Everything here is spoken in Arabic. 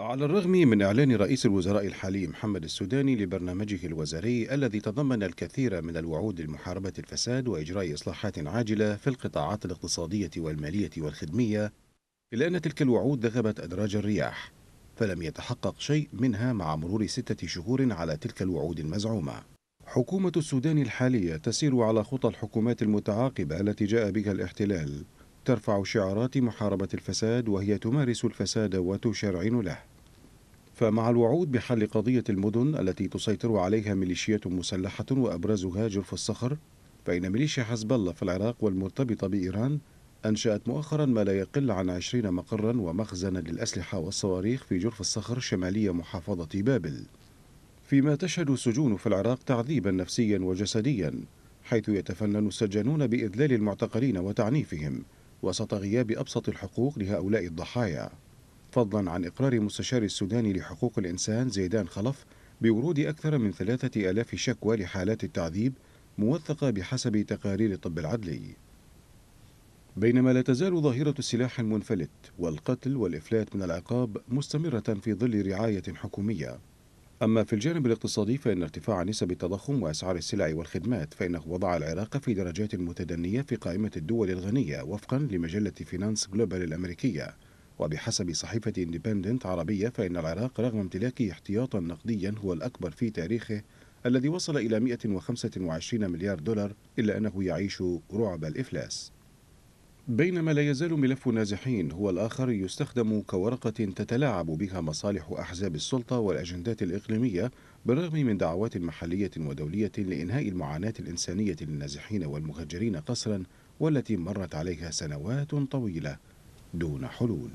على الرغم من إعلان رئيس الوزراء الحالي محمد السوداني لبرنامجه الوزاري الذي تضمن الكثير من الوعود لمحاربة الفساد وإجراء إصلاحات عاجلة في القطاعات الاقتصادية والمالية والخدمية إلا أن تلك الوعود ذهبت أدراج الرياح فلم يتحقق شيء منها مع مرور ستة شهور على تلك الوعود المزعومة حكومة السودان الحالية تسير على خطى الحكومات المتعاقبة التي جاء بها الاحتلال ترفع شعارات محاربة الفساد وهي تمارس الفساد وتشرعن له فمع الوعود بحل قضية المدن التي تسيطر عليها ميليشيات مسلحة وأبرزها جرف الصخر فإن ميليشيا حزب الله في العراق والمرتبطة بإيران أنشأت مؤخرا ما لا يقل عن عشرين مقرا ومخزنا للأسلحة والصواريخ في جرف الصخر شمالية محافظة بابل فيما تشهد السجون في العراق تعذيبا نفسيا وجسديا حيث يتفنن السجانون بإذلال المعتقلين وتعنيفهم وسط غياب أبسط الحقوق لهؤلاء الضحايا فضلا عن إقرار مستشار السوداني لحقوق الإنسان زيدان خلف بورود أكثر من ثلاثة ألاف شكوى لحالات التعذيب موثقة بحسب تقارير الطب العدلي بينما لا تزال ظاهرة السلاح المنفلت والقتل والإفلات من العقاب مستمرة في ظل رعاية حكومية أما في الجانب الاقتصادي فإن ارتفاع نسب التضخم وأسعار السلع والخدمات فإنه وضع العراق في درجات متدنية في قائمة الدول الغنية وفقا لمجلة فينانس جلوبال الأمريكية وبحسب صحيفة اندبندنت عربية فإن العراق رغم امتلاكه احتياطا نقديا هو الأكبر في تاريخه الذي وصل إلى 125 مليار دولار إلا أنه يعيش رعب الإفلاس بينما لا يزال ملف النازحين هو الآخر يستخدم كورقة تتلاعب بها مصالح أحزاب السلطة والأجندات الإقليمية بالرغم من دعوات محلية ودولية لإنهاء المعاناة الإنسانية للنازحين والمهاجرين قسرا والتي مرت عليها سنوات طويلة دون حلول